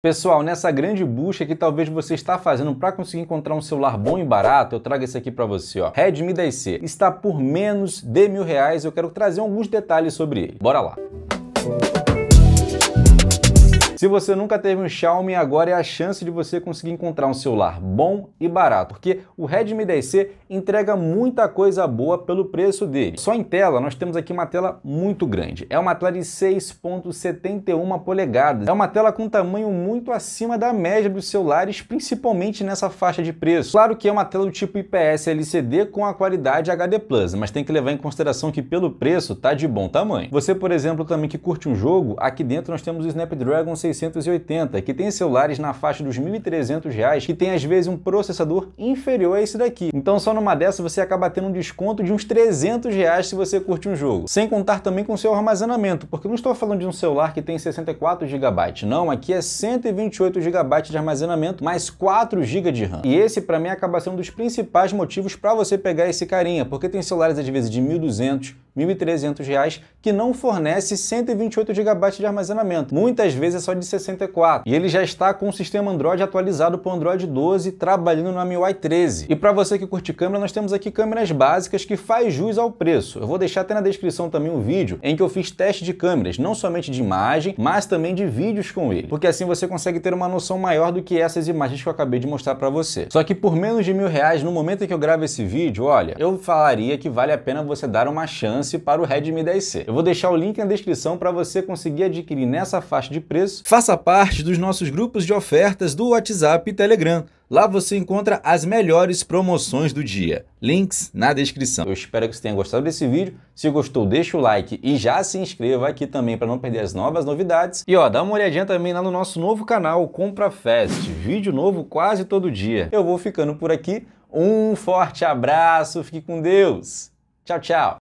Pessoal, nessa grande busca que talvez você está fazendo para conseguir encontrar um celular bom e barato, eu trago esse aqui para você, ó. Redmi 10C está por menos de mil reais. Eu quero trazer alguns detalhes sobre ele. Bora lá. Música se você nunca teve um Xiaomi, agora é a chance de você conseguir encontrar um celular bom e barato, porque o Redmi 10C entrega muita coisa boa pelo preço dele. Só em tela, nós temos aqui uma tela muito grande. É uma tela de 6.71 polegadas. É uma tela com tamanho muito acima da média dos celulares, principalmente nessa faixa de preço. Claro que é uma tela do tipo IPS LCD com a qualidade HD+, mas tem que levar em consideração que pelo preço tá de bom tamanho. Você, por exemplo, também que curte um jogo, aqui dentro nós temos o Snapdragon 6 680, que tem celulares na faixa dos R$ 1.300, que tem às vezes um processador inferior a esse daqui. Então só numa dessa você acaba tendo um desconto de uns 300 reais se você curte um jogo. Sem contar também com seu armazenamento, porque eu não estou falando de um celular que tem 64 GB, não, aqui é 128 GB de armazenamento, mais 4 GB de RAM. E esse para mim acaba sendo um dos principais motivos para você pegar esse carinha, porque tem celulares às vezes de 1.200, R$ 1.300, que não fornece 128 GB de armazenamento, muitas vezes é só de 64. E ele já está com o sistema Android atualizado para o Android 12, trabalhando no MIUI 13. E para você que curte câmera, nós temos aqui câmeras básicas que faz jus ao preço. Eu vou deixar até na descrição também um vídeo em que eu fiz teste de câmeras, não somente de imagem, mas também de vídeos com ele, porque assim você consegue ter uma noção maior do que essas imagens que eu acabei de mostrar para você. Só que por menos de mil reais, no momento em que eu gravo esse vídeo, olha, eu falaria que vale a pena você dar uma chance para o Redmi 10C. Eu vou deixar o link na descrição para você conseguir adquirir nessa faixa de preço. Faça parte dos nossos grupos de ofertas do WhatsApp e Telegram. Lá você encontra as melhores promoções do dia. Links na descrição. Eu espero que você tenha gostado desse vídeo. Se gostou, deixa o like e já se inscreva aqui também para não perder as novas novidades. E ó, dá uma olhadinha também lá no nosso novo canal, Compra Fest. Vídeo novo quase todo dia. Eu vou ficando por aqui. Um forte abraço, fique com Deus. Tchau, tchau.